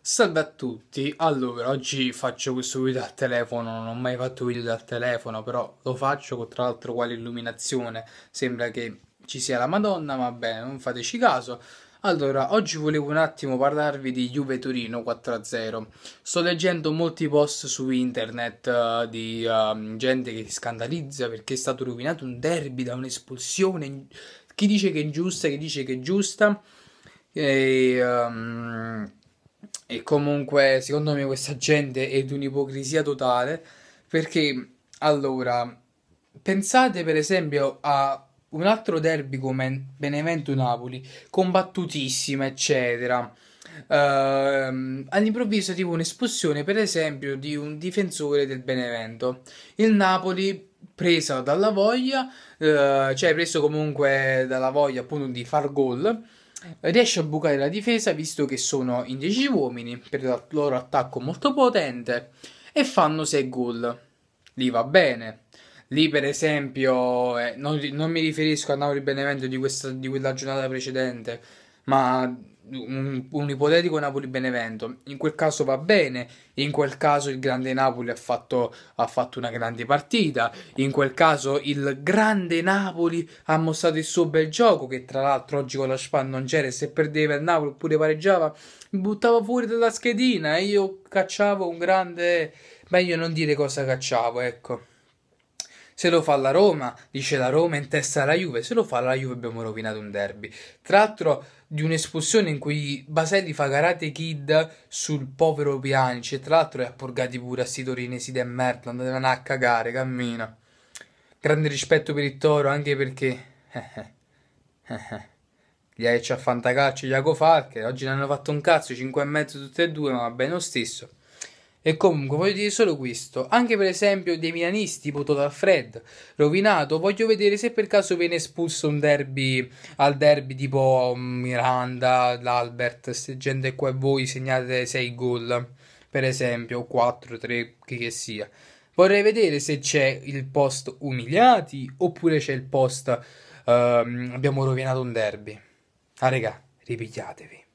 Salve a tutti, allora oggi faccio questo video al telefono, non ho mai fatto video dal telefono però lo faccio con tra l'altro quale illuminazione, sembra che ci sia la madonna ma bene non fateci caso allora, oggi volevo un attimo parlarvi di Juve Torino 4-0. Sto leggendo molti post su internet uh, di uh, gente che si scandalizza perché è stato rovinato un derby da un'espulsione. Chi dice che è giusta, chi dice che è giusta. E, um, e comunque, secondo me, questa gente è di un'ipocrisia totale. Perché, allora, pensate per esempio a un altro derby come Benevento-Napoli, combattutissima, eccetera. Uh, all'improvviso tipo un'espulsione per esempio di un difensore del Benevento il Napoli preso dalla voglia uh, cioè preso comunque dalla voglia appunto di far gol riesce a bucare la difesa visto che sono in 10 uomini per il loro attacco molto potente e fanno 6 gol. Lì va bene. Lì per esempio, eh, non, non, mi riferisco a Nauri Benevento di, questa, di quella giornata precedente, ma un, un ipotetico Napoli-Benevento. In quel caso va bene, in quel caso il grande Napoli ha fatto, ha fatto una grande partita, in quel caso il grande Napoli ha mostrato il suo bel gioco, che tra l'altro oggi con la Spa non c'era, se perdeva il Napoli oppure pareggiava, buttava fuori dalla schedina e io cacciavo un grande... meglio non dire cosa cacciavo, ecco. Se lo fa la Roma, dice la Roma in testa alla Juve. Se lo fa la Juve abbiamo rovinato un derby. Tra l'altro di un'espulsione in cui Baselli fa karate kid sul povero Pianice. Tra l'altro è apporgati pure a sti torinesi del merda. Andavano a cagare, cammina. Grande rispetto per il Toro, anche perché... Eh, eh, eh, gli ha a fantacaccio Iago Falche. Oggi ne hanno fatto un cazzo, 5 e mezzo tutte e due, ma va bene lo stesso. E comunque voglio dire solo questo, anche per esempio dei milanisti, voto da Fred, rovinato, voglio vedere se per caso viene espulso un derby, al derby tipo mm, Miranda, l'Albert, se gente qua e voi segnate 6 gol, per esempio, 4, 3, chi che sia. Vorrei vedere se c'è il post umiliati oppure c'è il post uh, abbiamo rovinato un derby. Ah regà, ripigliatevi.